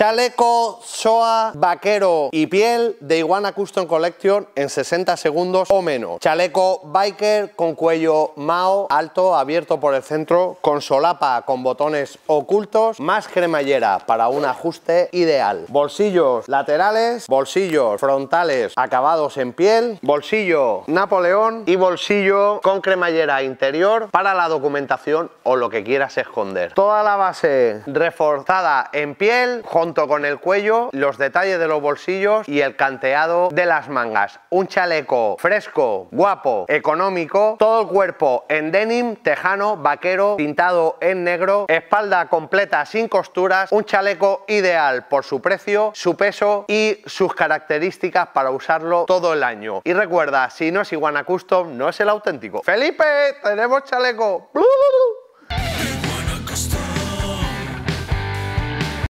Chaleco, SOA, vaquero y piel de Iguana Custom Collection en 60 segundos o menos. Chaleco biker con cuello mao, alto, abierto por el centro, con solapa con botones ocultos, más cremallera para un ajuste ideal. Bolsillos laterales, bolsillos frontales acabados en piel, bolsillo Napoleón y bolsillo con cremallera interior para la documentación o lo que quieras esconder. Toda la base reforzada en piel, con el cuello, los detalles de los bolsillos y el canteado de las mangas. Un chaleco fresco, guapo, económico, todo el cuerpo en denim, tejano, vaquero, pintado en negro, espalda completa sin costuras, un chaleco ideal por su precio, su peso y sus características para usarlo todo el año. Y recuerda, si no es Iguana Custom, no es el auténtico. ¡Felipe! ¡Tenemos chaleco!